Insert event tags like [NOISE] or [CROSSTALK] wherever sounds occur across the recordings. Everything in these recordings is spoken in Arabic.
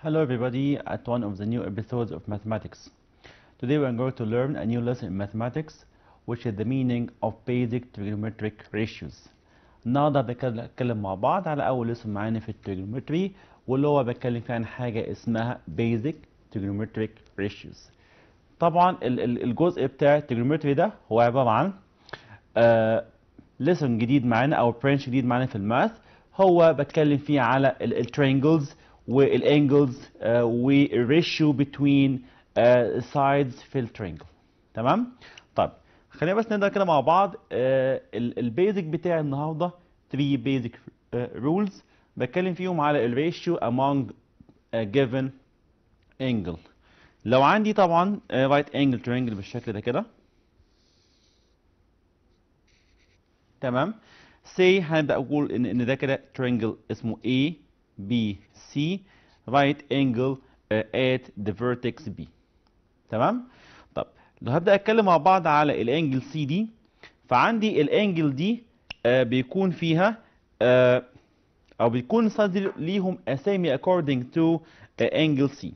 Hello everybody at one of the new episodes of mathematics. Today we are going to learn a new lesson in mathematics which is the meaning of basic trigonometric ratios. النهارده بنتكلم مع بعض على أول اسم معانا في التريجونومتري واللي هو بتكلم فيه عن حاجة اسمها basic trigonometric ratios. طبعا الجزء بتاع التريجونومتري ده هو عبارة عن ليسون جديد معانا او برانش جديد معانا في الماث هو بتكلم فيه على الترينجلز والانجلز والريشيو بتوين سايدز في الترينجل تمام طيب خلينا بس نبدا كده مع بعض آه، البيزك بتاع النهارده 3 بيزك رولز بتكلم فيهم على الريشيو among a given angle لو عندي طبعا رايت انجل ترينجل بالشكل ده كده تمام سي هنبدا اقول ان ان ده كده ترينجل اسمه A B C right angle آه، at the vertex B تمام طب لو هبدا اتكلم مع بعض على الانجل سي دي فعندي الانجل دي آه بيكون فيها آه او بيكون صدر ليهم اسامي according to انجل آه، سي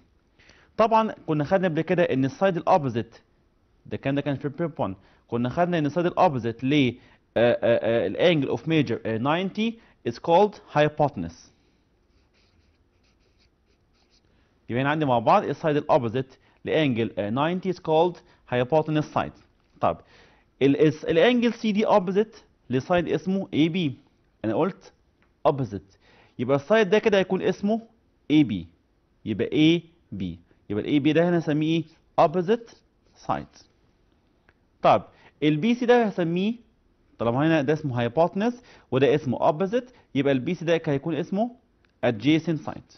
طبعا كنا خدنا قبل كده ان السايد الأوبوزيت ده كان ده كان في بريب 1 كنا خدنا ان السايد الأوبوزيت ليه آه، آه، آه، الانجل angle of major 90 is called hypotenuse يبقى هنا عندي مع بعض السايد الاوبوزيت لانجل 90 is called hypotenuse side طب الانجل سي دي اوبوزيت لسايد اسمه اي بي انا قلت اوبوزيت يبقى السايد ده كده هيكون اسمه اي بي يبقى اي بي يبقى الاي بي ده هنا هسميه اوبوزيت سايد طب البي سي ده هسميه طالما هنا ده اسمه هايبوتنس وده اسمه اوبوزيت يبقى البي سي ده هيكون اسمه adjacent side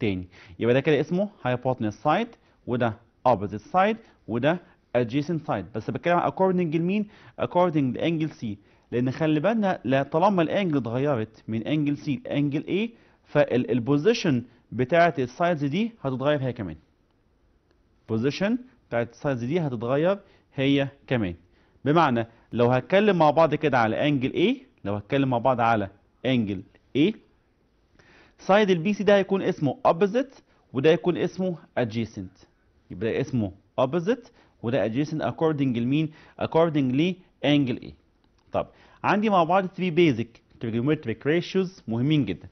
تاني يبقى ده كده اسمه hypotenuse side وده opposite side وده adjacent side بس بتكلم according لمين according لانجل سي لان خلي بالنا لا طالما الانجل اتغيرت من انجل سي لانجل اي فالبوزيشن بتاعه السايدز دي هتتغير هي كمان بوزيشن بتاعه السايدز دي هتتغير هي كمان بمعنى لو هتكلم مع بعض كده على انجل A لو هتكلم مع بعض على انجل A سايد البي سي ده هيكون اسمه opposite وده يكون اسمه adjacent يبقى ده اسمه opposite وده adjacent according لمين according لانجل A طب عندي مع بعض 3 basic trigonometric ratios مهمين جدا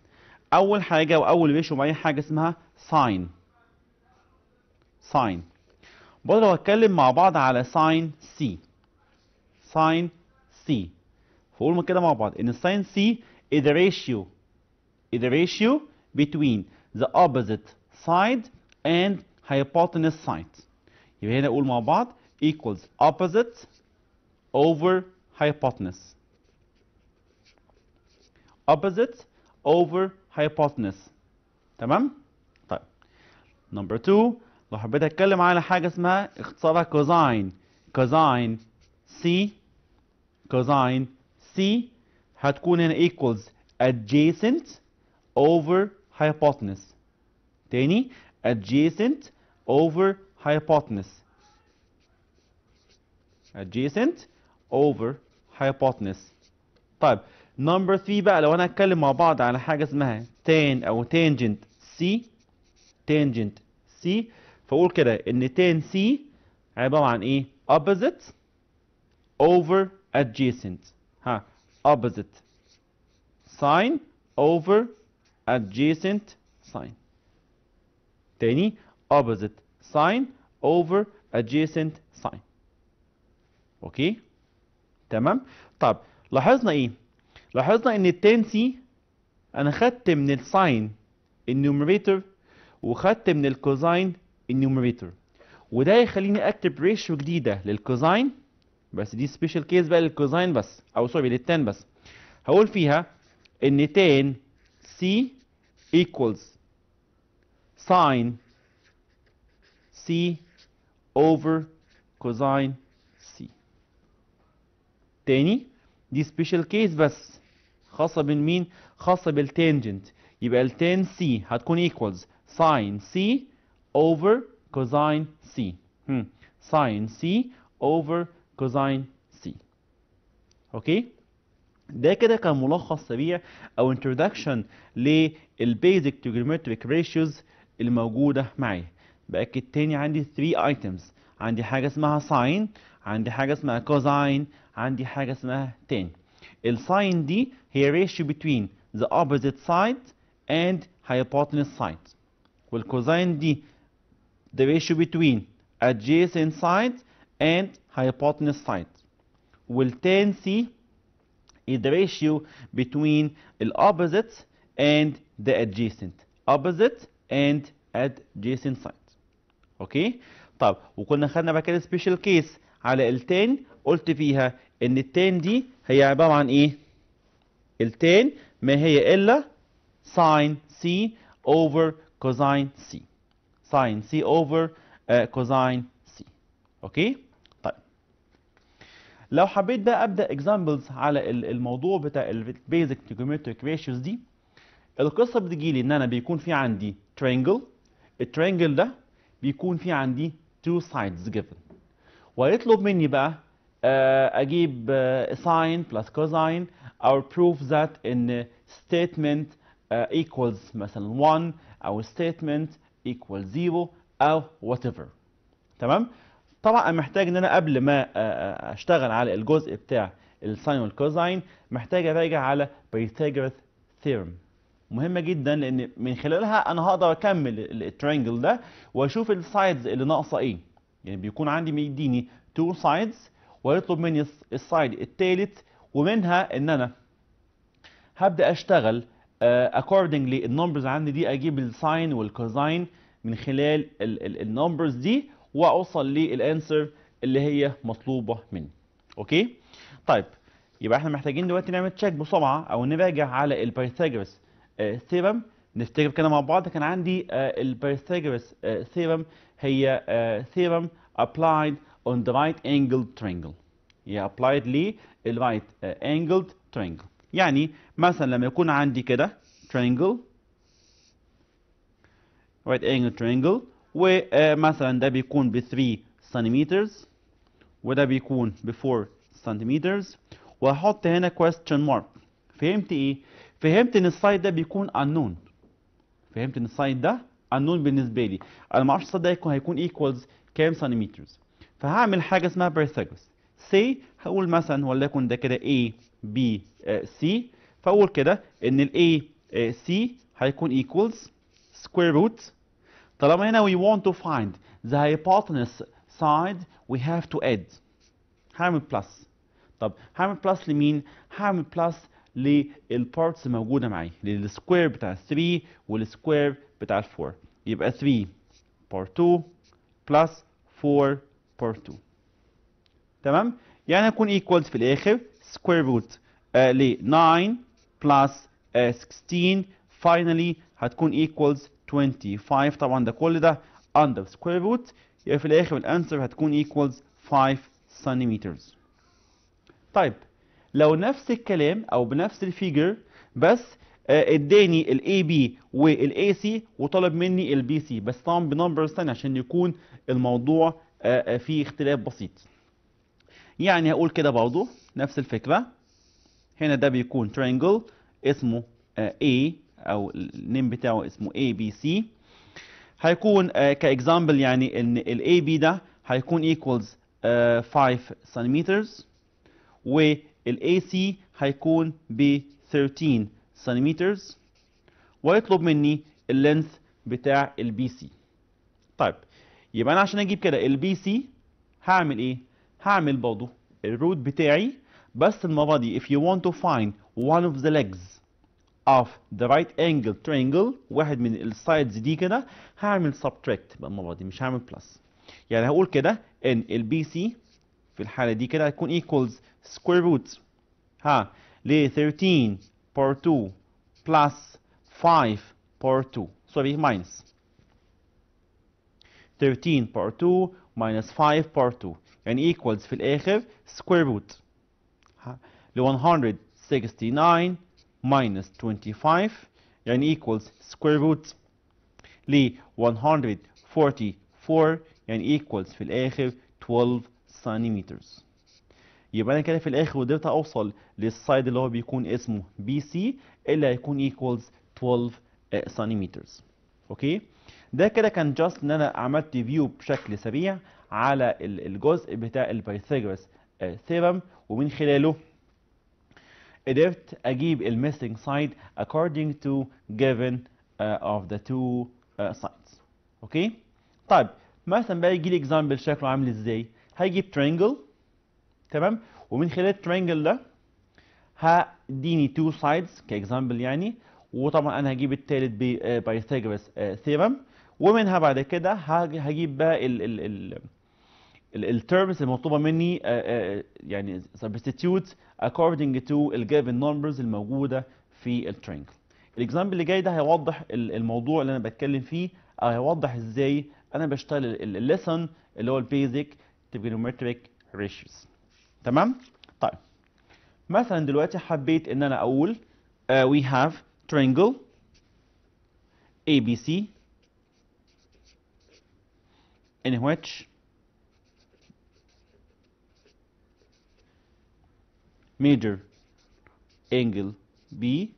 اول حاجه واول ريشيو معايا حاجه اسمها ساين ساين برضه هتكلم مع بعض على ساين سي ساين سي فقول كده مع بعض ان ساين سي is the ratio is the ratio between the opposite side and hypotenuse side يبقى هنا اقول مع بعض equals opposite over hypotenuse opposite over hypotenuse تمام طيب number two لو حبيت اتكلم على حاجه اسمها اختصارها كوزاين كوزاين سي كوزاين سي هتكون هنا equals adjacent over hypotenuse تاني adjacent over hypotenuse adjacent over hypotenuse طيب نمبر 3 بقى لو انا هتكلم مع بعض على حاجه اسمها tan او tangent c tangent c فقول كده ان tan C عبارة عن ايه opposite over adjacent ها opposite sine over adjacent sine تاني opposite sine over adjacent sine اوكي تمام طب لاحظنا ايه لاحظنا ان tan C انا خدت من الساين النيوميريتور وخدت من الكوزاين النيوميريتور وده يخليني اكتب ريشيو جديده للكوزين بس دي سبيشال كيس بقى للكوزين بس او سوري للتان بس هقول فيها ان تان سي ايكوالز ساين سي اوفر كوزين سي تاني دي سبيشال كيس بس خاصة بالمين؟ خاصة بالتانجنت يبقى التان سي هتكون ايكوالز ساين سي over cosine C hmm. sine C over cosine C اوكي ده كده كان ملخص سريع او introduction للبيزك trigonometric ratios الموجودة معايا بأكد تاني عندي 3 items عندي حاجة اسمها sine عندي حاجة اسمها cosine عندي حاجة اسمها tan الساين دي هي ratio between the opposite side and hypotenuse side والكوزين دي the ratio between adjacent sides and hypotenuse side while tan C is the ratio between the opposite and the adjacent opposite and adjacent sides. Okay. طب وكنا خدنا بعد كده سبيشال كيس على التان قلت فيها ان التان دي هي عباره عن ايه التان ما هي الا sin C over كوزاين C. ساين سي اوفر كوزاين سي اوكي طيب لو حبيت بقى ابدا اكزامبلز على الموضوع بتاع البيزك تريجونومتريك ريشيوز دي القصه بتجي لي ان انا بيكون في عندي ترينجل الترينجل ده بيكون في عندي two sides given ويطلب مني بقى آه، اجيب ساين آه، plus cosine or بروف that in statement آه، equals مثلا 1 او statement equal 0 او whatever تمام طبعا انا محتاج ان انا قبل ما آه، آه، آه، اشتغل على الجزء بتاع الساين والكوزاين محتاج اراجع على بيثاغورس ثيرم مهمة جدا لان من خلالها انا هقدر اكمل الترينجل ده واشوف السايدز اللي ناقصة ايه يعني بيكون عندي بيديني تو سايدز ويطلب مني السايد الثالث ومنها ان انا هبدا اشتغل اكوردنجلي uh, النمبرز عندي دي اجيب الساين والكوزاين من خلال النمبرز دي واوصل للانسر اللي هي مطلوبه مني اوكي طيب يبقى احنا محتاجين دلوقتي نعمل تشيك بسرعه او نراجع على البايثاغورس ثيرم uh, نفتكر كده مع بعض كان عندي uh, البايثاغورس ثيرم هي ثيرم applied on the right angled triangle هي applied الرايت انجلد triangle يعني مثلا لما يكون عندي كده triangle right angle triangle ومثلا آه، ده بيكون ب 3 سنتيمترز وده بيكون ب 4 سنتيمترز وهحط هنا question mark فهمت ايه؟ فهمت ان السايد ده بيكون unknown فهمت ان السايد ده unknown بالنسبه لي انا ما اعرفش السايد ده هيكون, هيكون equals كام سنتيمترز فهعمل حاجه اسمها بيثاغورس سي هقول مثلا وليكن ده كده A بي سي uh, فاقول كده ان الاي سي uh, هيكون ايكوالز square root طالما هنا we want to find the hypotenuse side we have to add هعمل بلس طب هعمل بلس لمين؟ هعمل بلس للبارتس موجوده معايا للسكوير بتاع 3 والسكوير بتاع 4 يبقى 3 بار 2 بلس 4 بار 2 تمام؟ يعني هيكون ايكوالز في الاخر سكوير روت ل 9 بلس 16 فاينلي هتكون ايكوالز 25 طبعا ده كل ده اندر سكوير روت يبقى في الاخر الانسر هتكون ايكوالز 5 سنتيمترز طيب لو نفس الكلام او بنفس الفيجر بس uh, اداني الاي بي والاي سي وطلب مني البي سي بس طبعا بنمبرز ثانيه عشان يكون الموضوع uh, uh, فيه اختلاف بسيط يعني هقول كده برضه نفس الفكرة هنا ده بيكون ترينجل اسمه آه، A أو النيم بتاعه اسمه ABC هيكون آه، كإكزامبل يعني إن ال AB ده هيكون equals 5 آه، سنتيمترز وال AC هيكون ب 13 سنتيمترز ويطلب مني اللينث بتاع الـ BC طيب يبقى انا عشان اجيب كده الـ BC هعمل ايه هعمل برضه الروت بتاعي بس المرة دي if you want to find one of the legs of the right angle triangle واحد من السايدز دي كده هعمل subtract بالمرة دي مش هعمل plus يعني هقول كده ان ال BC في الحالة دي كده هتكون equals square root ها ل 13 part 2 plus 5 part 2 So sorry minus 13 part 2 minus 5 part 2 يعني equals في الآخر square root ل 169 minus 25 يعني equals square root ل 144 يعني equals في الآخر 12 centimeters يبقى انا كده في الاخر قدرت اوصل للسايد اللي هو بيكون اسمه بي سي اللي هيكون equals 12 آه، centimeters اوكي ده كده كان جاست ان انا عملت فيو بشكل سريع على الجزء بتاع البيثاغورس ثيرم آه، ومن خلاله قدرت اجيب الميسنج سايد according to given uh, of the two uh, آه، sides اوكي طيب مثلا بقى يجي لي اكزامبل شكله عامل ازاي هجيب ترينجل تمام ومن خلال الترينجل ده هديني تو سايدز كاكزامبل يعني وطبعا انا هجيب الثالث ببايثاغورس ثيرم ومنها بعد كده هجيب بقى ال ال ال الترمز المطلوبه مني آه، آه، يعني سبستيتيوت اكوردنج تو الجيفن نمبرز الموجوده في الترينجل الاكزامبل اللي جاي ده هيوضح الموضوع اللي انا بتكلم فيه او هيوضح ازاي انا بشتغل الليسن اللي هو البيزك تريجونومتريك ريشيوز تمام طيب مثلا دلوقتي حبيت ان انا اقول uh, we have triangle ABC in which major angle B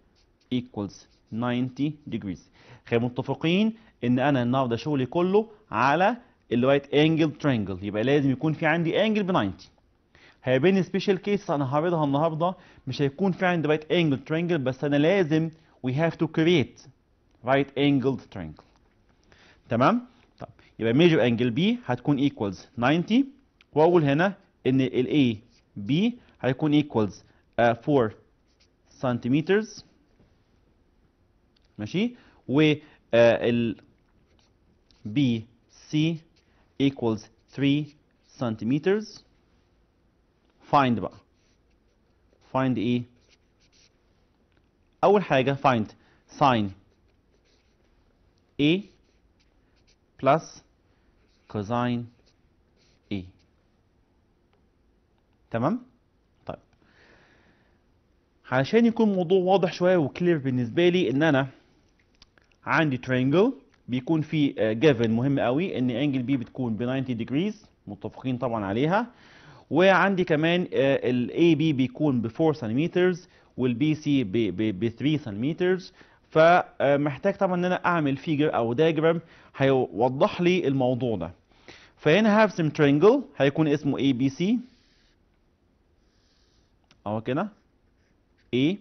equals 90 degrees خلينا متفقين ان انا النهارده شغلي كله على الرايت انجل ترينجل يبقى لازم يكون في عندي انجل ب 90 هيبين سبيشال كيس انا هعرضها النهارده مش هيكون في عندي رايت انجل ترينجل بس انا لازم we have to create right انجل triangle تمام طب يبقى ميجر انجل بي هتكون equals 90 واقول هنا ان ال بي هيكون equals uh, 4 سنتيمترز ماشي و آه، ال بي equals 3 سنتيمترز find بقى find ايه اول حاجه find sin A e plus cosine A e. تمام علشان يكون الموضوع واضح شويه وكلير بالنسبه لي ان انا عندي ترينجل بيكون في جيفن آه، مهم قوي ان انجل بي بتكون ب 90 ديجريز متفقين طبعا عليها وعندي كمان آه، الاي بي بيكون ب 4 سم والبي سي ب 3 سم فمحتاج طبعا ان انا اعمل فيجر او دايجرام هيوضح لي الموضوع ده فهنا هرسم ترينجل هيكون اسمه اي بي سي اهو كده A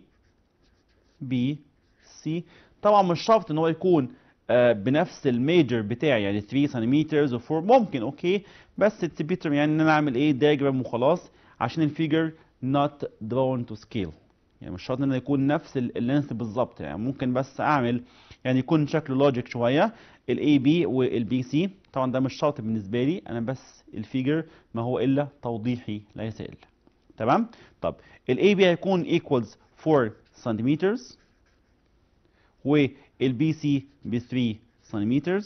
B C طبعا مش شرط ان هو يكون آه، بنفس الميجر بتاعي يعني 3 سنتيمتر و4 ممكن اوكي بس تبيتر يعني ان انا اعمل ايه دايجرام وخلاص عشان الفيجر not drawn to scale يعني مش شرط ان يكون نفس اللينث بالظبط يعني ممكن بس اعمل يعني يكون شكله لوجيك شويه الاي بي والبي سي طبعا ده مش شرط بالنسبه لي انا بس الفيجر ما هو الا توضيحي ليس الا تمام طب ال AB هيكون equals 4 سنتيمتر والبي سي ب 3 سنتيمتر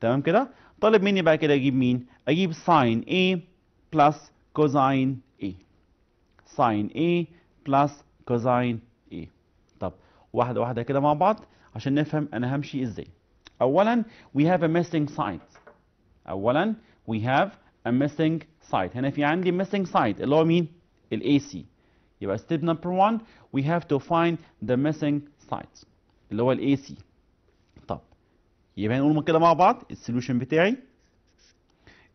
تمام كده طالب مني بقى كده اجيب مين اجيب ساين A بلس كوزاين A ساين A بلس كوزاين A طب واحده واحده كده مع بعض عشان نفهم انا همشي ازاي اولا we have a missing sign اولا we have a missing side هنا في عندي missing side اللي هو مين ال AC يبقى step number one we have to find the missing side اللي هو ال AC طب يبقى هنقول كده مع بعض السوليوشن بتاعي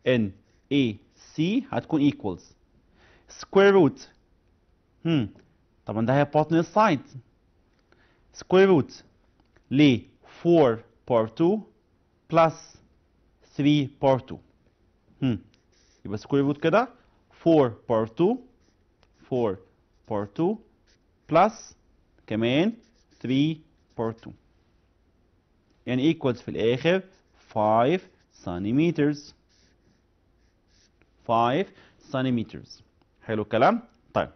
ان AC هتكون equals square root هم طبعا ده hypotenuse side square root ل 4 power 2 plus 3 power 2 هم hmm. يبقى سكوير روت كده 4 بار 2 4 بار 2 بلس كمان 3 بار 2 يعني ايكوالز في الاخر 5 سنتيمترز 5 سنتيمترز حلو الكلام طيب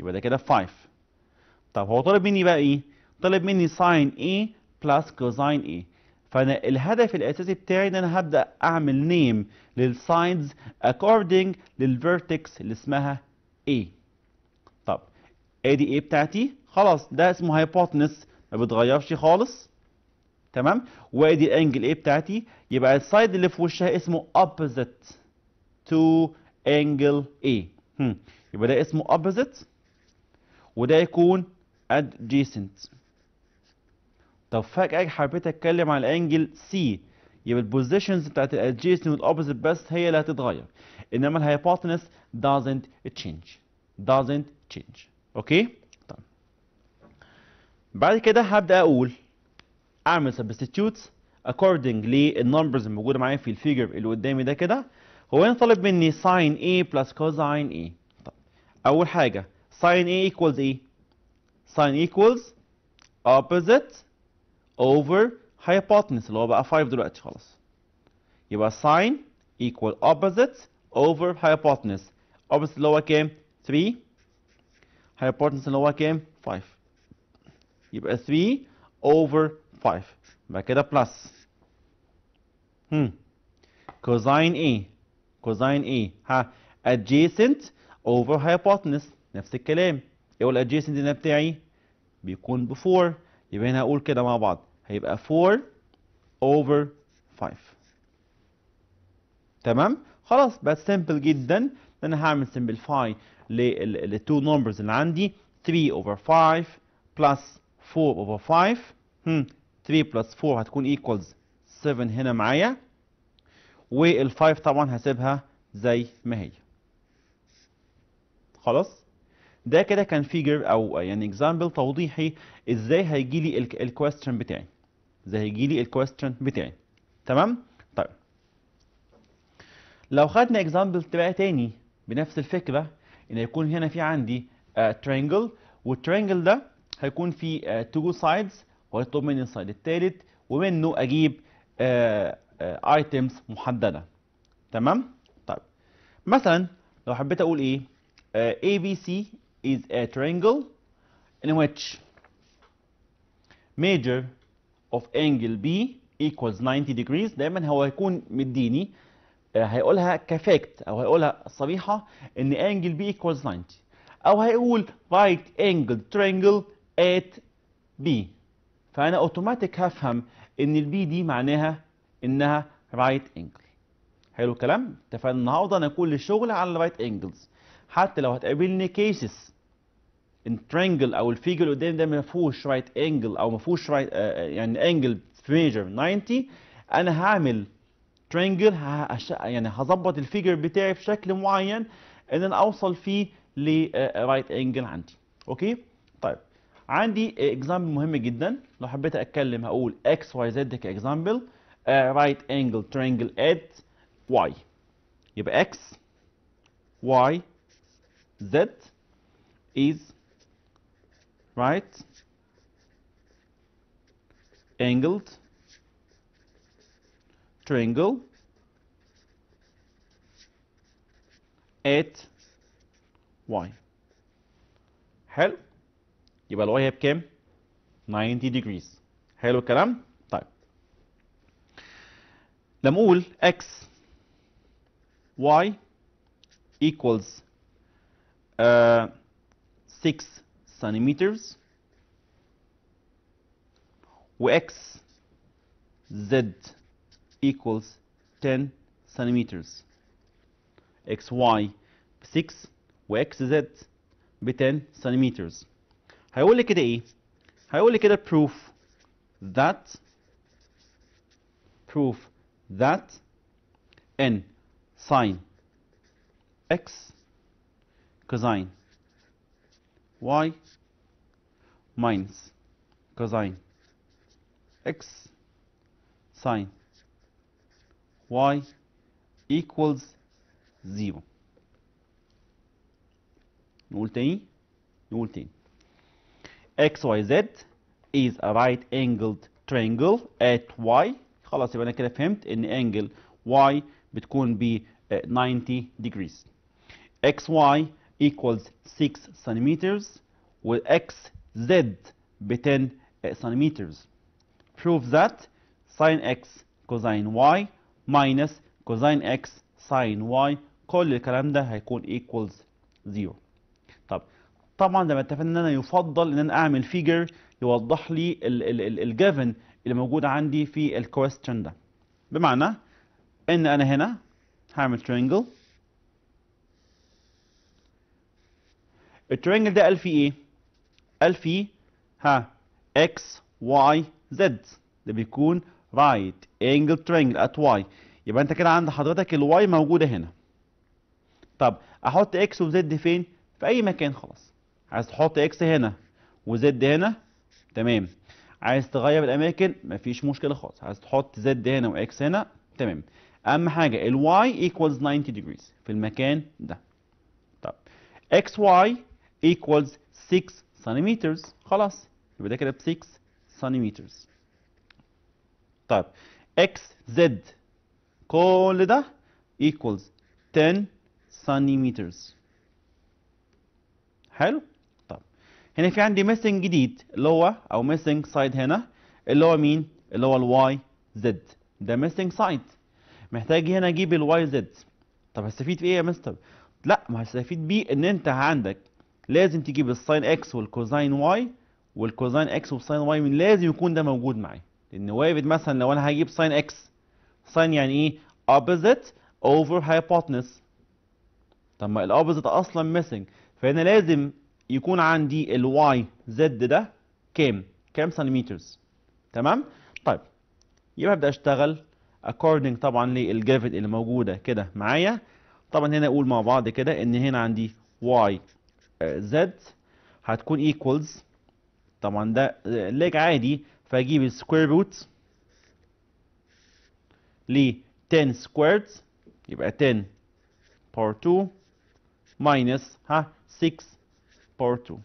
يبقى ده كده 5 طب هو طالب مني بقى ايه طالب مني ساين ايه بلس كوزاين ايه فانا الهدف الاساسي بتاعي ان انا هبدا اعمل نيم للساينز اكوردنج للفيرتكس اللي اسمها A طب ادي A بتاعتي خلاص ده اسمه هايبوتنس ما بتغيرش خالص تمام وادي الانجل A بتاعتي يبقى السايد اللي في وشها اسمه opposite to angle A يبقى ده اسمه opposite وده يكون adjacent طب فجأة حبيت اتكلم على الانجل سي يبقى البوزيشنز بتاعت الادجيسنت والاوبوزيت بس هي اللي هتتغير انما الهايبوتنس doesn't change doesn't change اوكي طيب بعد كده هبدا اقول اعمل substitutes according للنمبرز الموجوده معايا في الفيجر اللي قدامي ده كده هو هنا طالب مني ساين A plus cos اي A طب اول حاجه ساين A equals ايه ساين equals opposite over hypotenuse اللي هو بقى 5 دلوقتي خلاص يبقى sine equal opposite over hypotenuse opposite اللي هو كام 3 hypotenuse اللي هو كام 5 يبقى 3 over 5 يبقى كده plus هم cosine A cosine A ها adjacent over hypotenuse نفس الكلام يبقى adjacent هنا بتاعي بيكون before يبقى هنا هقول كده مع بعض هيبقى 4 over 5 تمام خلاص بقت سيمبل جدا انا هعمل سمبلفاي للتو نمبرز اللي عندي 3 over 5 plus 4 over 5 هم 3 plus 4 هتكون equals 7 هنا معايا وال5 طبعا هسيبها زي ما هي خلاص ده كده كان فيجر او يعني اكزامبل توضيحي ازاي هيجي لي الكويستشن بتاعي ازاي هيجي لي الكويستشن بتاعي تمام طيب لو خدنا اكزامبل بقى تاني بنفس الفكره ان يكون هنا في عندي ترينجل والترينجل ده هيكون فيه تو سايدز وهيطلب مني السايد الثالث ومنه اجيب ايتمز محدده تمام طيب مثلا لو حبيت اقول ايه uh, ABC is a triangle in which major of angle B equals 90 degrees دايما هو هيكون مديني آه، هيقولها كفاكت او هيقولها صريحه ان انجل بي ايكوالز 90 او هيقول right angle triangle at B فانا اوتوماتيك هفهم ان البي دي معناها انها right angle حلو الكلام اتفقنا النهارده انا كل الشغل على الرايت right angles حتى لو هتقابلني كيسز الترينجل او الفيجر اللي قدامي ده ما فيهوش رايت انجل او ما فيهوش رايت آه، آه، يعني انجل ميجر 90 انا هعمل ترانجل يعني هظبط الفيجر بتاعي بشكل معين ان انا اوصل فيه لرايت انجل آه، عندي اوكي طيب عندي اكزامبل مهم جدا لو حبيت اتكلم هقول اكس واي زد كاكزامبل رايت انجل ترانجل ات واي يبقى اكس واي زد is right angled triangle at y حلو يبقى الواي هي بكام 90 degrees حلو الكلام طيب لما اقول x y equals uh, 6 centimeters wx equals 10 centimeters xy 6 واكس زد ب 10 centimeters هيقول لي كده ايه هيقول لي كده proof that proof that n sine x cosine y minus cosine x sine y equals 0 نقول تاني نقول تاني xyz is a right angled triangle at y خلاص يبقى انا كده فهمت ان angle y بتكون ب 90 degrees xy equals 6 centimeters x زد ب 10 centimeters. Prove that sin x cosine y minus cosine x sin y كل الكلام ده هيكون equals 0. طب طبعا زي ما اتفقنا ان انا يفضل ان انا اعمل فيجر يوضح لي الجافن اللي موجود عندي في الكويستشن ده. بمعنى ان انا هنا هعمل triangle الترينجل ده قال فيه ايه قال فيه ها اكس واي زد ده بيكون رايت انجل ترينجل ات واي يبقى انت كده عند حضرتك الواي موجوده هنا طب احط اكس وزد فين في اي مكان خلاص عايز تحط اكس هنا وزد هنا تمام عايز تغير الاماكن مفيش مشكله خالص عايز تحط زد هنا واكس هنا تمام اهم حاجه الواي ايكوالز 90 degrees في المكان ده طب اكس واي equals 6 centimeters خلاص يبقى ده كده ب 6 centimeters طيب x z كل ده equals 10 centimeters حلو طب هنا في عندي missing جديد اللي هو او missing side هنا اللي هو مين اللي هو الواي زد ده missing side محتاج هنا اجيب الواي زد طب هستفيد في ايه يا مستر لا ما هستفيد بيه ان انت عندك لازم تجيب الساين اكس والكوزاين واي والكوزاين اكس والساين واي من لازم يكون ده موجود معايا لان وارد مثلا لو انا هجيب ساين اكس ساين يعني ايه اوبوزيت اوفر هايبوتنس طب ما الاوبوزيت اصلا ميسنج فهنا لازم يكون عندي الواي زد ده كام كام سنتيمتر تمام طيب يبقى ابدا اشتغل according طبعا للجرافيت اللي موجوده كده معايا طبعا هنا اقول مع بعض كده ان هنا عندي واي آه، Z هتكون equals طبعا ده leg آه، عادي فاجيب السكوير روت ل 10 سكويرد يبقى 10 باور 2 ماينس ها 6 باور 2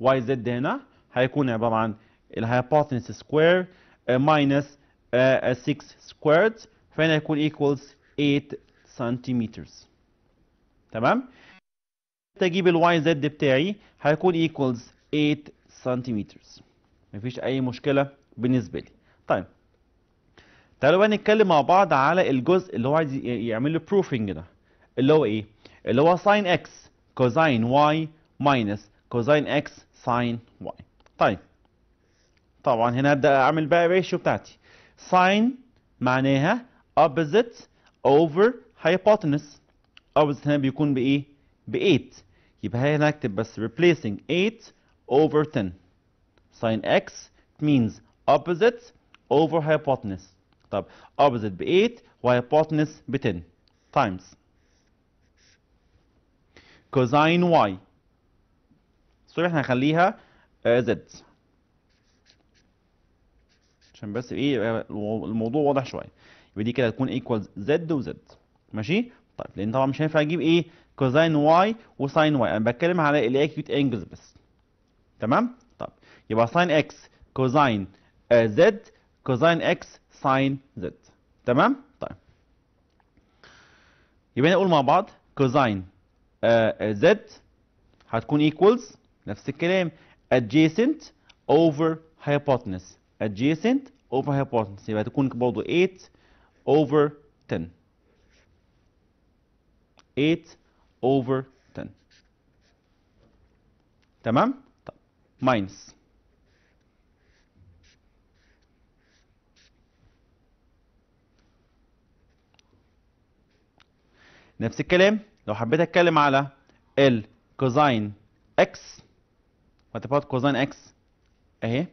واي زد هنا هيكون عباره عن الهايبوتنس سكوير ماينس 6 سكويرد فهنا هيكون equals 8 سنتيمترز تمام اجيب الواي زد بتاعي هيكون ايكوالز 8 سنتيمتر مفيش اي مشكله بالنسبه لي طيب تعالوا بقى نتكلم مع بعض على الجزء اللي هو عايز يعمل له بروفنج ده اللي هو ايه اللي هو ساين اكس كوزين واي ماينس كوزين اكس ساين واي طيب طبعا هنا هبدا اعمل بقى الريشيو بتاعتي ساين معناها opposite over hypotenuse opposite هنا بيكون بايه ب 8 يبقى هنا هكتب بس replacing 8 over 10 sin x means opposite over hypotenuse طب opposite ب 8 وhypotenuse ب 10 times cosine y سوري احنا هنخليها آه، z عشان بس ايه الموضوع واضح شويه يبقى دي كده هتكون equals z وz ماشي طيب لان طبعا مش هينفع اجيب ايه كوزين واي وساين واي انا بتكلم على الاكيوت انجلز بس تمام طب يبقى ساين اكس كوزين زد كوزين اكس ساين زد تمام طيب يبقى نقول مع بعض كوزين زد آه، هتكون ايكوالز نفس الكلام adjacent over hypotenuse adjacent over hypotenuse يبقى تكون برضه 8 over 10 8 over 10 تمام طب ماينس نفس الكلام لو حبيت اتكلم على ال كوزين اكس وات كوزين اكس اهي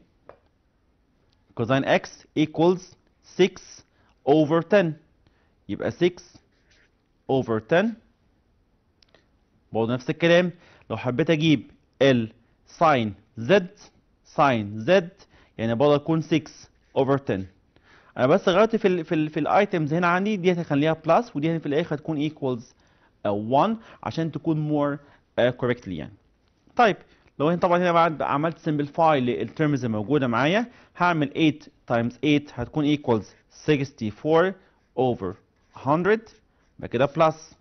كوزين اكس equals 6 over 10 يبقى 6 over 10 برضه نفس الكلام لو حبيت اجيب ال ساين زد ساين زد يعني برضه تكون 6 اوفر 10 انا بس غيرت في الـ في الـ في الايتمز هنا عندي دي هخليها بلس ودي في الاخر هتكون ايكوالز 1 عشان تكون مور كوريكتلي uh, يعني طيب لو هنا طبعا هنا بعد عملت سمبلفاي للترمز الموجوده معايا هعمل 8 تايمز 8 هتكون ايكوالز 64 اوفر 100 بعد كده بلس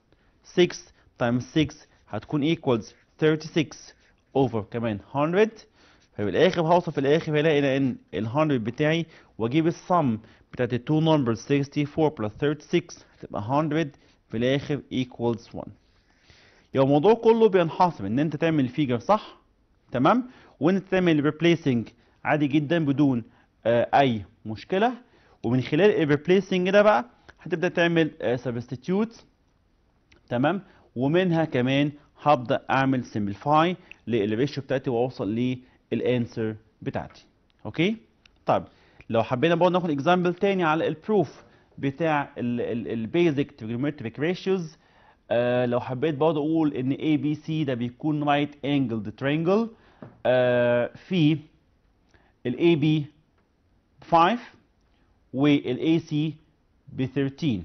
6 تايمز 6 هتكون equals 36 over كمان 100 فبالاخر هوصل في الاخر هلاقي ان ال 100 بتاعي واجيب السم بتاعت التو نمبر 64 plus 36 هتبقى 100 في الاخر equals 1 يبقى الموضوع كله بينحصر ان انت تعمل فيجر صح تمام وان انت تعمل replacing عادي جدا بدون آه اي مشكله ومن خلال الريبليسنج ده بقى هتبدا تعمل سبستيتيوت آه، تمام ومنها كمان هبدا اعمل سيمبليفاي للريشيو بتاعتي واوصل للانسر بتاعتي اوكي طيب لو حبينا بقى ناخد اكزامبل تاني على البروف بتاع البيزك تريجونومتريك ريشيوز لو حبيت برضه اقول ان اي بي سي ده بيكون رايت انجلد ترينجل في الاي بي 5 والاي سي ب 13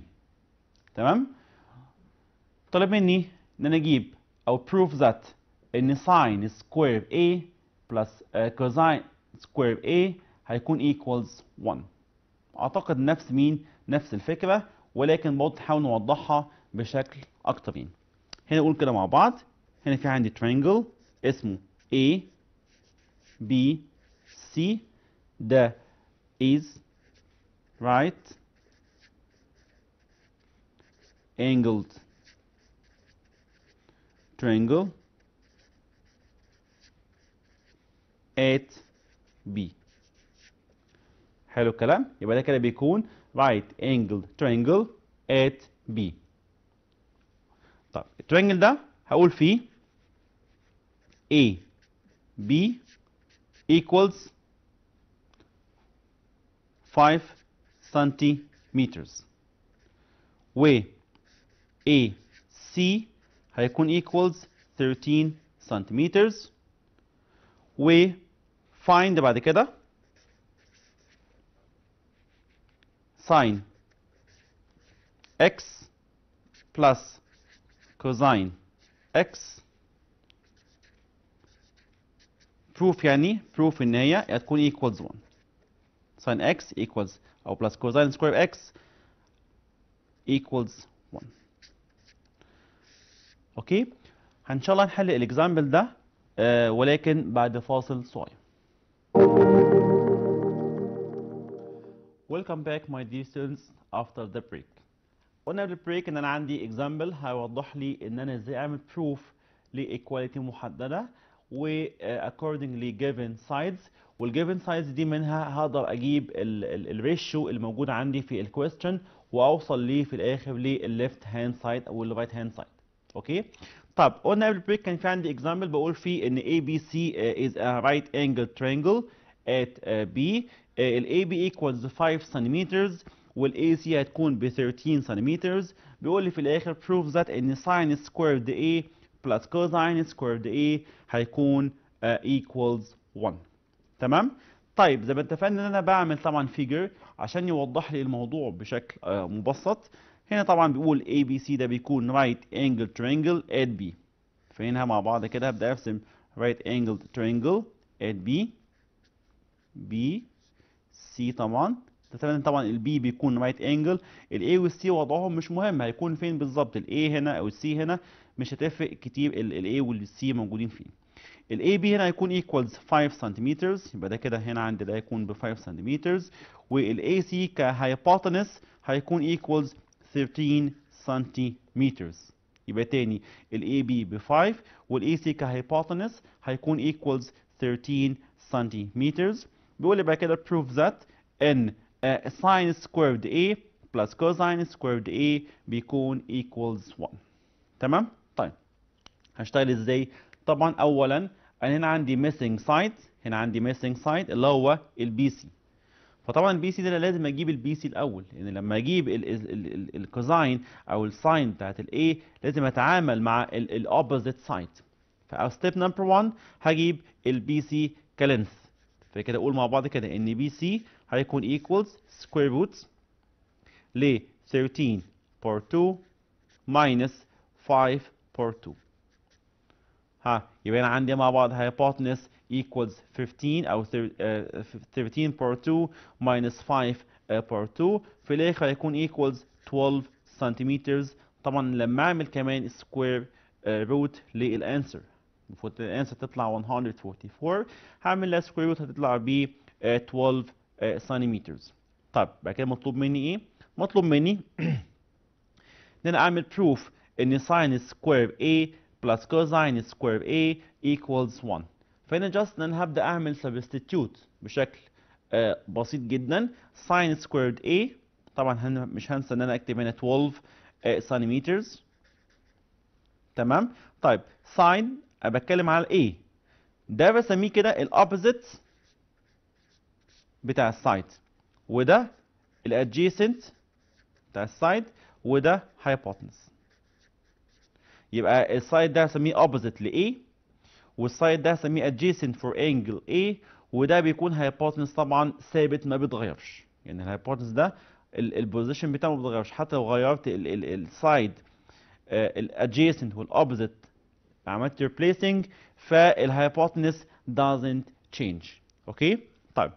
تمام طلب مني ان انا اجيب او بروف ذات ان ساين سكوير اي بلس كوزين سكوير اي هيكون ايكوالز 1 اعتقد نفس مين نفس الفكره ولكن برضه نحاول نوضحها بشكل اكتر يعني هنا نقول كده مع بعض هنا في عندي ترينجل اسمه A B C ده is right angled triangle at B حلو الكلام يبقى ده كده بيكون right angled triangle at B طب الترينجل ده هقول فيه A B equals 5 سنتيمترز و A C هيكون equals 13 سنتيمترز و find بعد كده sin x plus cosine x proof يعني proof ان هي هتكون equals 1 sin x equals او plus cosine square x equals 1 اوكي ان شاء الله نحل الاكزامبل ده آه، ولكن بعد فاصل صغير ويلكم باك ماي dear students after the break. قلنا قبل البريك ان انا عندي اكزامبل هيوضح لي ان انا ازاي اعمل بروف لايكواليتي محدده و آه، accordingly given sides والجيفن سايدز دي منها هقدر اجيب الريشيو الموجود عندي في الكويستشن واوصل ليه في الاخر للليفت هاند سايد او الرايت هاند سايد اوكي طب قلنا قبل البريك كان في عندي اكزامبل بقول فيه ان اي بي سي از ا رايت انجل ترينجل ات بي الاي بي ايكوالز 5 سنتيمترز والاي سي هتكون ب 13 سنتيمترز بيقول لي في الاخر بروف that ان ساين سكوير دي اي بلس كوزاين سكوير دي اي هيكون ايكوالز uh, 1 تمام طيب زي ما اتفقنا ان انا بعمل طبعا فيجر عشان يوضح لي الموضوع بشكل uh, مبسط هنا طبعا بيقول ABC ده بيكون right angle triangle at B فهنا مع بعض كده هبدا ارسم right angle triangle at B B C طبعا تمام طبعا B بيكون ال A وال C وضعهم مش مهم هيكون فين بالظبط ال A هنا او ال C هنا مش هتفرق كتير ال A وال C موجودين فين ال AB هنا هيكون equals 5 سنتيمترز يبقى ده كده هنا عندي ده هيكون ب 5 سنتيمترز وال AC كهايبوتنس هيكون equals 13 سنتيمترز يبقى تاني ال AB ب 5 وال AC كهيبوتنس هيكون equals 13 سنتيمترز بيقول لي بقى كده prove that ان uh, sine squared A plus cosine squared A بيكون equals 1 تمام؟ طيب هشتغل ازاي؟ طبعا اولا انا هنا عندي missing sides هنا عندي missing side اللي هو ال BC فطبعا البي سي ده لازم اجيب البي سي الاول لان لما اجيب الكوزاين او الساين بتاعت الاي لازم اتعامل مع الاوبوزيت سايد فستيب نمبر 1 هجيب البي سي كلينث فكده اقول مع بعض كده ان بي سي هيكون ايكوالز سكوير روت ل 13 بار 2 ماينس 5 بار 2 ها يبقى انا عندي مع بعض هايبوتنس equals 15 او 13 بور 2 minus 5 بور 2 في الاخر هيكون equals 12 سنتيمترز طبعا لما اعمل كمان سكوير روت آه، للانسر المفروض الانسر تطلع 144 هعمل لها سكوير روت هتطلع ب 12 آه، سنتيمترز آه، طب بعد كده مطلوب مني ايه؟ مطلوب مني [CLEARS THROAT] ان انا اعمل بروف ان ساين سكوير A بلس كوزاين سكوير A equals 1 فهنا جاست ان انا هبدا اعمل سبستيتيوت بشكل آه بسيط جدا ساين سكويرد اي طبعا هن مش هنسى ان انا اكتب هنا 12 آه سنتيمترز تمام طيب ساين انا بتكلم على الاي ده بسميه كده الاوبوزيت بتاع السايد وده الادجيسنت بتاع السايد وده هايبوتنس يبقى السايد ده هسميه اوبوزيت لاي والسايد ده هسميه adjacent for angle A وده بيكون hypotenuse طبعا ثابت ما بيتغيرش يعني الهايبوتنس ده البوزيشن بتاعه ما بيتغيرش حتى لو غيرت السايد آه، وال opposite عملت replacing فالhypotenuse doesn't change اوكي طيب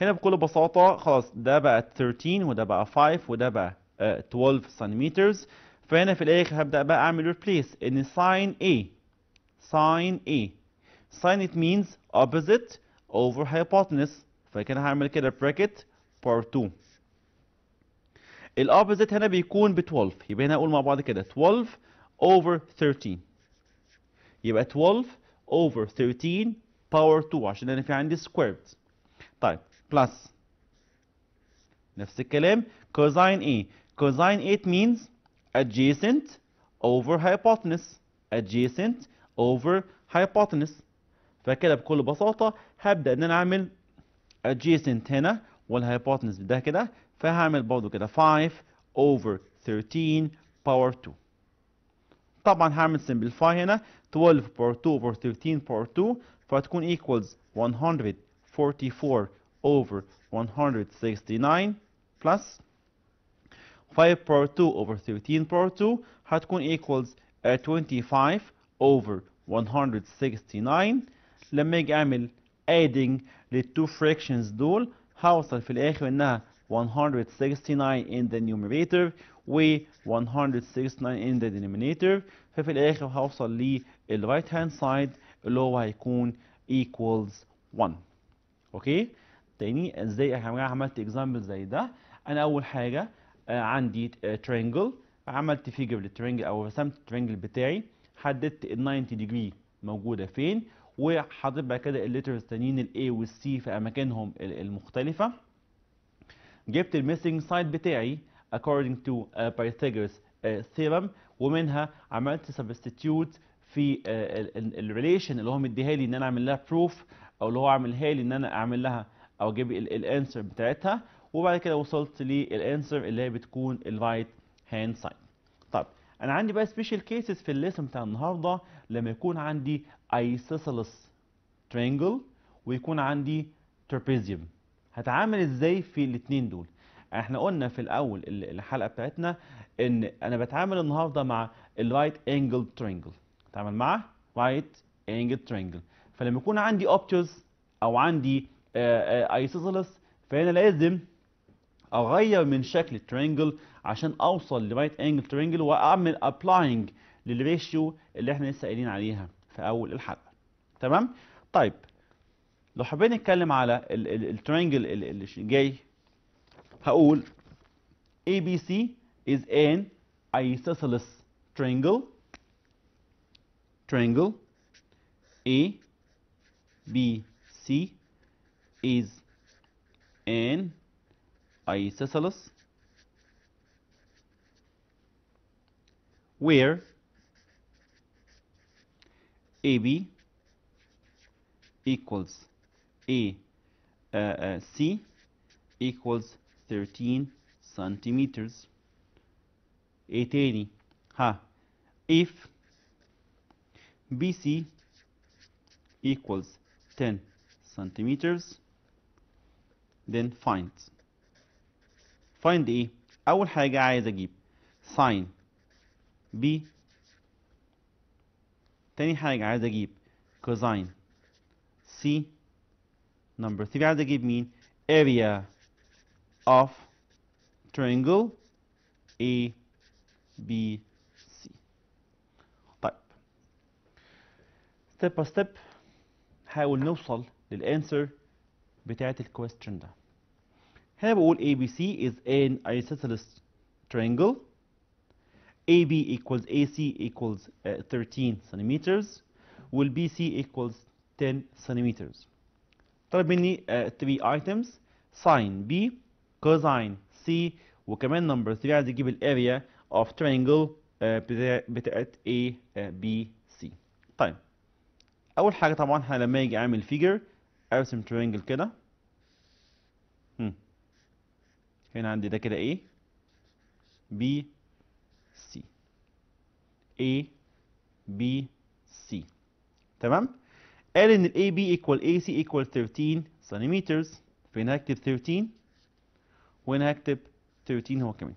هنا بكل بساطه خلاص ده بقى 13 وده بقى 5 وده بقى 12 آه، سنتيمترز فهنا في الاخر هبدا بقى اعمل replace ان ساين A sin A sin it means opposite over hypotenuse فكده هعمل كده bracket part 2 الاوبوزيت هنا بيكون ب 12 يبقى هنا اقول مع بعض كده 12 over 13 يبقى 12 over 13 power 2 عشان انا في عندي squared طيب plus نفس الكلام cosine A cosine 8 means adjacent over hypotenuse adjacent over hypotenuse فكده بكل بساطة هبدأ إن أنا أعمل adjacent هنا والهايبوتنس ده كده فهعمل برضه كده 5 over 13 power 2 طبعا هعمل simplify هنا 12 power 2 over 13 power 2 فهتكون equals 144 over 169 plus 5 power 2 over 13 power 2 هتكون equals 25 over 169 لما اجي اعمل adding للتو fractions دول هوصل في الاخر انها 169 in the numerator و 169 in the denominator ففي الاخر هوصل لي ال right hand side اللي هو هيكون equals 1 اوكي تاني ازاي عملت example زي ده انا اول حاجه آه، عندي ترينجل آه، triangle عملت فيجر للترينجل او رسمت الترينجل بتاعي حددت ال 90 ديجري موجوده فين وحاطط بعد كده الليترز التانيين وال C في اماكنهم المختلفه جبت الميسنج سايد بتاعي according to uh, Pythagoras uh, theorem ومنها عملت substitute في uh, relation اللي هو مديها لي ان انا اعمل لها بروف او اللي هو عاملها لي ان انا اعمل لها او اجيب الانسر بتاعتها وبعد كده وصلت للانسر اللي هي بتكون الرايت هاند سايد انا عندي بقى سبيشال كيسز في الليسن بتاع النهارده لما يكون عندي ايسوسلس ترينجل ويكون عندي ترابيزيوم هتعامل ازاي في الاثنين دول احنا قلنا في الاول الحلقه بتاعتنا ان انا بتعامل النهارده مع الرايت انجل ترينجل بتعامل مع رايت انجل ترينجل فلما يكون عندي اوبتوز او عندي ايسوسلس آه، آه، فهنا لازم اغير من شكل الترينجل عشان اوصل لرايت انجل ترينجل واعمل ابلاينج للريشيو اللي احنا لسه قايلين عليها في اول الحلقه تمام طيب لو حابين نتكلم على الترينجل اللي جاي هقول ABC is an ترينجل triangle triangle ABC is an isosceles where AB equals AC uh, uh, equals 13 centimeters 880 ha if BC equals 10 centimeters then find find ايه اول حاجه عايز اجيب ساين ب تاني حاجة عايز اجيب كوزاين سي نمبر 3 عايز اجيب مين area of triangle A B C طيب step by step حاول نوصل للانسر بتاعة الكويستشن ده هنا بقول ABC is an isosceles triangle AB equals AC equals uh, 13 centimeters والBC equals 10 centimeters طلب مني uh, 3 items sine B cosine C وكمان number 3 عايز اجيب area of triangle uh, بتاعت A uh, B C طيب اول حاجه طبعا لما اجي اعمل figure ارسم triangle كده هنا عندي ده كده A B C A B C تمام قال ان ال AB equal AC equal 13 سنتيمتر فهنا هكتب 13 وهنا هكتب 13 هو كمان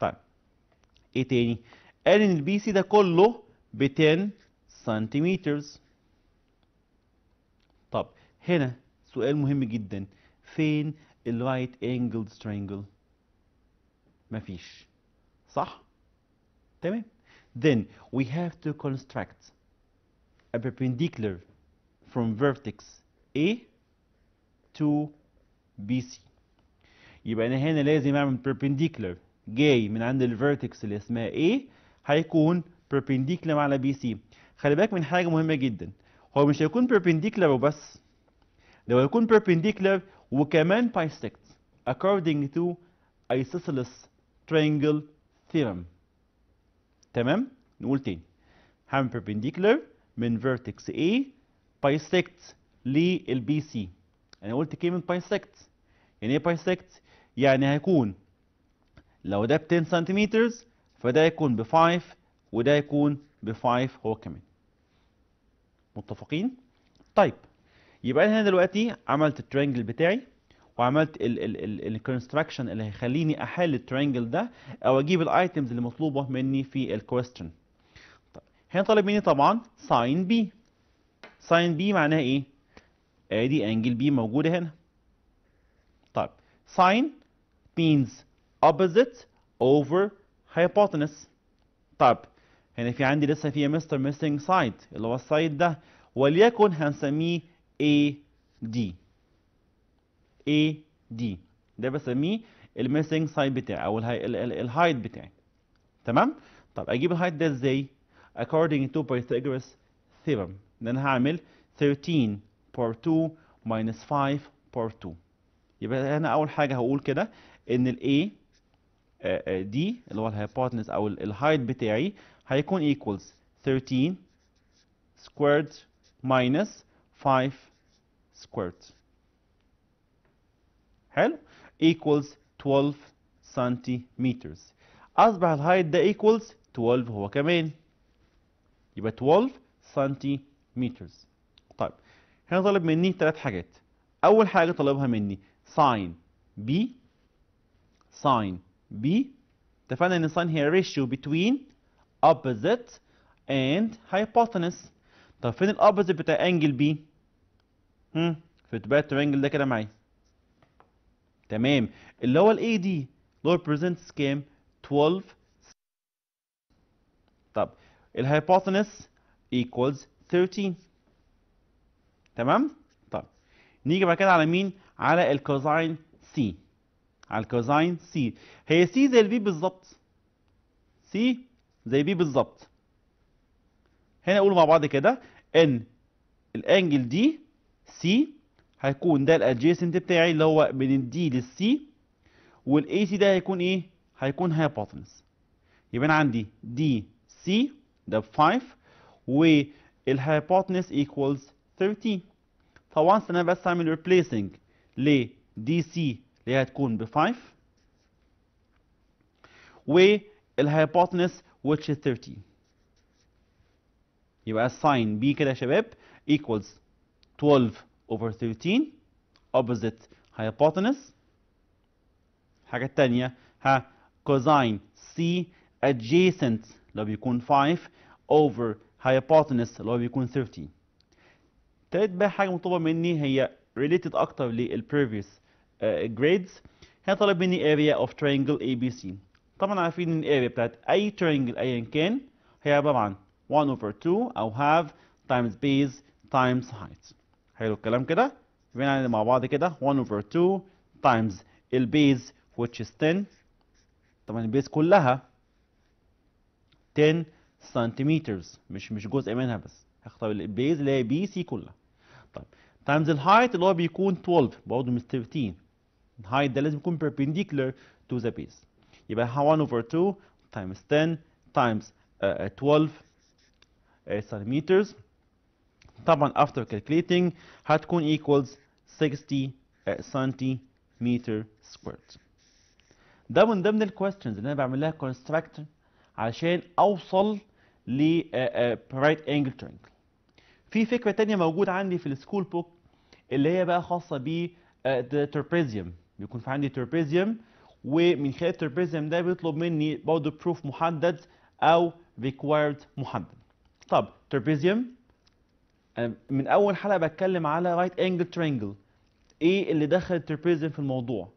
طيب ايه تاني قال ان البي سي ده كله ب 10 سنتيمتر طب هنا سؤال مهم جدا فين الرايت انجل ترينجل مفيش صح؟ تمام then we have to construct a perpendicular from vertex A to BC يبقى انا هنا لازم اعمل perpendicular جاي من عند vertex اللي اسمها A هيكون perpendicular على BC خلي بالك من حاجه مهمه جدا هو مش هيكون perpendicular وبس لو هيكون perpendicular وكمان bisect according to isosceles triangle theorem تمام نقول تاني هعمل perpendicular من vertex A bisect لل BC انا قلت كلمه bisect يعني ايه bisect يعني هيكون لو ده ب 10 سنتيمتر فده يكون ب 5 وده يكون ب 5 هو كمان متفقين طيب يبقى انا هنا دلوقتي عملت الترينجل بتاعي وعملت الكونستراكشن اللي هيخليني احل الترينجل ده او اجيب الايتمز اللي مطلوبه مني في الكويستشن طيب هنا طالب مني طبعا ساين بي ساين بي معناها ايه ادي انجل بي موجوده هنا طيب ساين means opposite over hypotenuse طيب هنا في عندي لسه في مستر ميسنج سايد اللي هو السايد ده وليكن هنسميه دي اي دي ده بسميه الميسنج سايد بتاعي او الهايت بتاعي تمام طب اجيب الهايت ده ازاي according to Pythagoras theorem ان انا هعمل 13 بار 2 minus 5 بار 2 يبقى انا اول حاجه هقول كده ان الاي آه، دي آه، اللي هو الهايبوتنس او الهايت بتاعي هيكون equals 13 squared minus 5 squared حلو equals 12 سنتيمترز اصبح الهايت ده equals 12 هو كمان يبقى 12 سنتيمترز طيب هنا طالب مني ثلاث حاجات اول حاجه طالبها مني ساين بي ساين بي اتفقنا ان ساين هي ratio between opposite and hypotenuse طب فين الاوبوزيت بتاع angle بي هم في تبقى الترينجل ده كده معايا تمام اللي هو الاي دي اللي هو represents كام 12 طب الهايبوثينس equals 13 تمام طب نيجي بعد كده على مين على الكوزاين سي على الكوزاين سي هي سي زي البي بالظبط سي زي بي بالظبط هنا نقول مع بعض كده ان الانجل دي سي هيكون ده الادجيسنت بتاعي اللي هو من الدي للسي والاي سي ده هيكون ايه هيكون هايبوتنس يبقى انا عندي دي سي ده ب 5 والهايبوتنس ايكوالز 30 فوانس انا بس اعمل ريبليسنج ل دي سي اللي هتكون ب 5 والهايبوتنس which is 13 يبقى الساين بي كده يا شباب equals 12 over 13 opposite hypotenuse حاجة تانية ها cosine C adjacent لو بيكون 5 over hypotenuse لو بيكون 13 تالت بقى حاجة مطلوبة مني هي related أكتر previous uh, grades هي طلب مني area of triangle ABC طبعا عارفين ان الاريا بتاعت اي ترينجل ايا كان هي عبارة عن 1 over 2 او half times base times height حلو الكلام كده يبقى مع بعض كده 1 over 2 times البيز which is 10 طبعا البيز كلها 10 سنتيمترز مش مش جزء منها بس هختار البيز اللي هي بي سي كلها طيب تايمز الهايت اللي هو بيكون 12 برضه مش 13 الهايت ده لازم يكون perpendicular to the base يبقى 1 over 2 times 10 times uh, 12 uh, centimeters طبعا after calculating هتكون equals 60 سنتيمتر uh, squared ده من ضمن questions اللي انا بعمل لها construct علشان اوصل ل uh, uh, right angle triangle في فكره تانية موجوده عندي في السكول بوك اللي هي بقى خاصه ب trapezium بيكون في عندي trapezium ومن خلال الترابيزيوم ده بيطلب مني برضه بروف محدد او ريكوايرد محدد طب تربيزيوم انا من اول حلقه بتكلم على رايت انجل ترينجل ايه اللي دخل التربيزم في الموضوع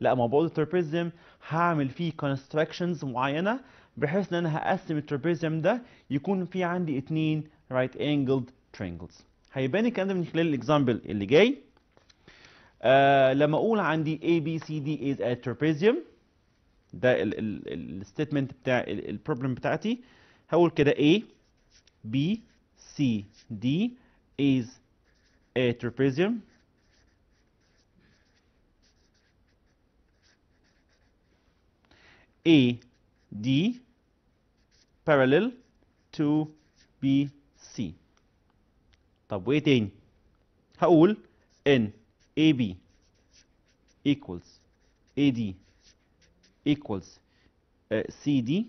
لا ما بقول التربيزم هعمل فيه كونستراكشنز معينه بحيث ان انا هقسم التربيزم ده يكون في عندي اتنين رايت انجل ترينجلز هيبان الكلام ده من خلال الاكزامبل اللي جاي آه لما اقول عندي A B C D is a trapezium ده الستيتمنت بتاع البروبلم بتاعتي هقول كده A B C D is a trapezium. AD parallel to BC طب وايه تاني هقول ان AB equals AD equals uh, CD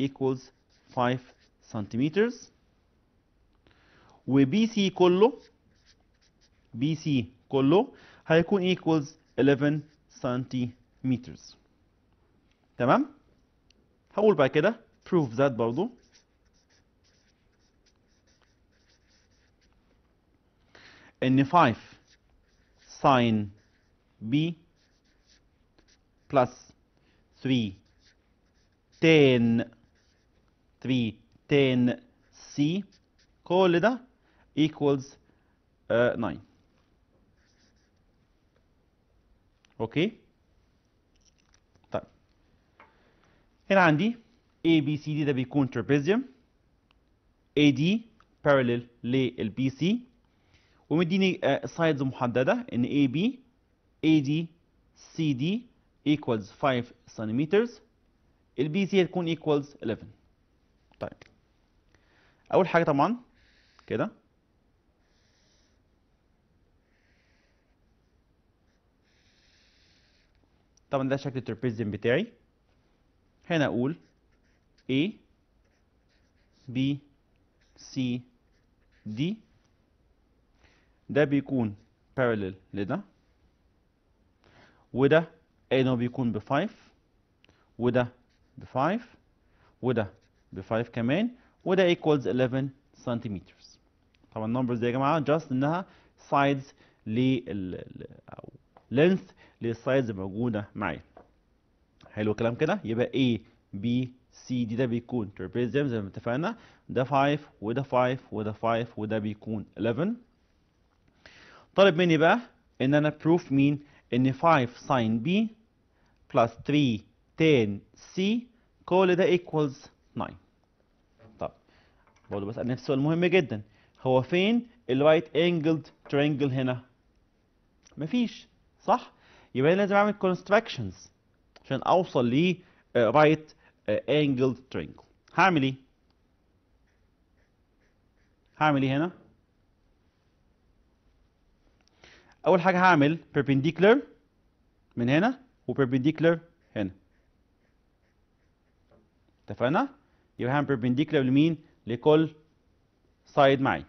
equals 5 centimeters وبي سي كله بي سي كله هيكون equals 11 سنتيمترز تمام هقول بعد كده proof ذات برضو ان 5 ساين بي بلس 3 tan 3 tan سي كل ده equals uh, 9 اوكي طيب هنا عندي A B C D ده بيكون trapezium AD parallel للBC ومديني uh, sides محدده ان AB AD CD equals 5 centimeters البي هتكون equals 11 طيب اول حاجه طبعا كده طبعا ده شكل التربيزيوم بتاعي هنا اقول A B C D ده بيكون parallel لده وده نو بيكون ب 5 وده ب 5 وده ب 5 كمان وده equals 11 سنتيمتر طبعا النمبرز دي يا جماعه جاست انها سايدز لل او لينث للسايدز موجوده معايا حلو الكلام كده يبقى A B C دي ده بيكون ترابيزيوم زي ما اتفقنا ده 5 وده 5 وده 5 وده بيكون 11 طالب مني بقى ان انا بروف مين ان 5 ساين B plus 3 tan C كل ده equals 9 طب برضه بسأل نفس السؤال مهم جدا هو فين الرايت انجلد ترينجل هنا مفيش صح يبقى لازم اعمل كونستراكشنز عشان اوصل ل رايت آه، آه، angled ترينجل هعمل ايه هعمل ايه هنا اول حاجه هعمل perpendicular من هنا perpendicular هنا اتفقنا يبقى هعمل perpendicular لمين لكل سايد معايا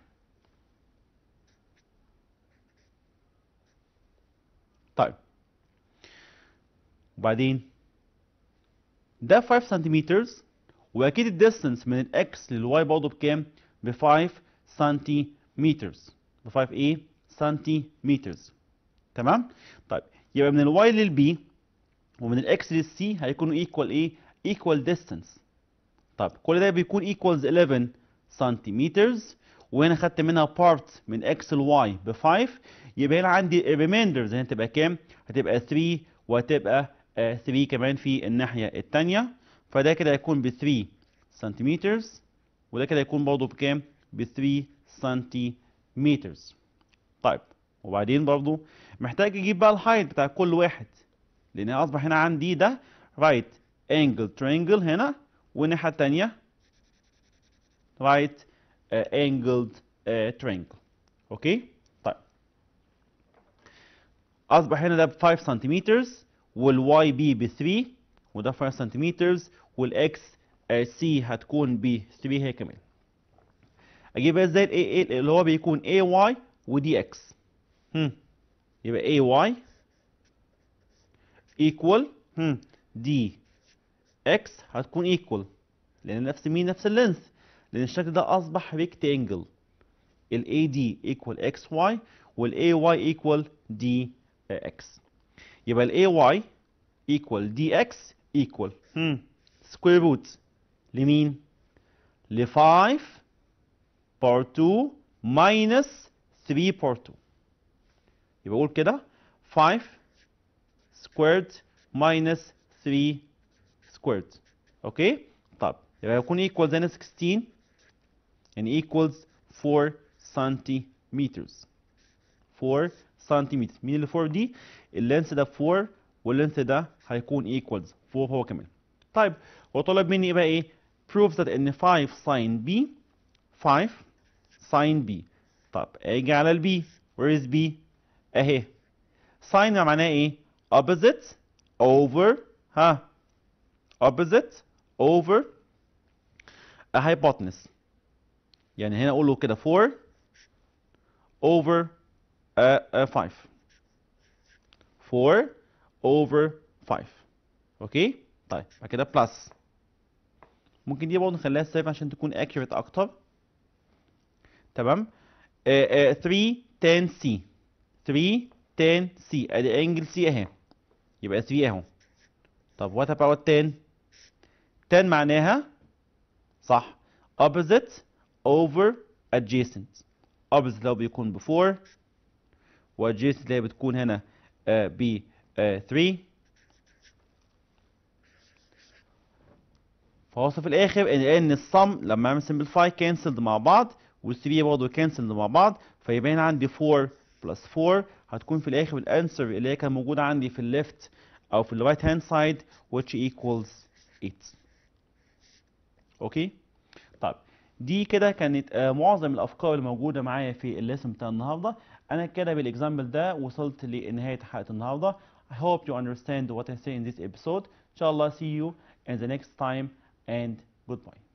وبعدين ده 5 سنتيمتر واكيد الديستنس من الاكس للواي برضه بكام ب 5 سنتيمتر ب 5 ايه سنتيمتر تمام طيب يبقى من الواي للبي ومن الاكس للسي هيكونوا ايكوال ايه ايكوال ديستنس طيب كل ده بيكون ايكوالز 11 سنتيمتر وهنا خدت منها بارت من اكس لواي ب 5 يبقى هنا عندي الريميندرز هنا تبقى كام هتبقى 3 وهتبقى 3 آه، كمان في الناحية التانية فده كده هيكون ب 3 سنتيمتر وده كده هيكون برضه بكام؟ ب 3 سنتيمتر طيب وبعدين برضه محتاج اجيب بقى الهايت بتاع كل واحد لان اصبح هنا عندي ده رايت انجل ترينجل هنا والناحية التانية رايت انجل ترينجل اوكي طيب اصبح هنا ده ب 5 سنتيمتر والواي بي ب 3 وده في سنتيمترز والاكس سي هتكون ب 3 هي كمان اجيبها ازاي الاي اللي هو بيكون اي واي ودي اكس هم يبقى اي واي ايكوال هم دي اكس هتكون ايكوال لان نفس مين نفس اللينث لان الشكل ده اصبح ريكتانجل ال AD equal XY وال AY equal DX يبقى ال AY equal DX equal hmm. square root لمين؟ ل 5 power 2 minus 3 power 2 يبقى اقول كده 5 squared minus 3 squared Okay. طب يبقى هيكون equals 16 and equals 4 centimeters 4 سنتيمتر مين اللي 4 دي اللينث ده 4 واللينث ده هيكون ايكوالز 4 هو كمان طيب هو طلب مني إيه بقى ايه بروف that ان 5 sin b 5 sin b طب اجي على البي where is b اهي sin معناه ايه opposite over ها opposite over a hypotenuse يعني هنا اقول له كده 4 over 5 uh, 4 uh, over 5 اوكي طيب بعد كده بلس ممكن دي برضه نخليها 7 عشان تكون accurate اكتر تمام 3 10 سي 3 10 سي ادي انجل سي اهي يبقى 3 اهو طب وات اباوت 10 10 معناها صح opposite over adjacent opposite لو بيكون before والجيس اللي بتكون هنا ب 3 فهوصل في الاخر ان ان الصم لما اعمل سمبلفاي كانسلد مع بعض وال3 برضه كانسلد مع بعض فيبان عندي 4 بلس 4 هتكون في الاخر الانسر اللي هي كانت موجوده عندي في الليفت او في الرايت هاند سايد which equals 8 اوكي طيب دي كده كانت آه، معظم الافكار اللي موجوده معايا في الليسن بتاع النهارده انا كده بالاكزامبل ده وصلت لنهايه حلقه النهارده I hope you understand what I say in this episode. Inshallah, see you in the next time and goodbye.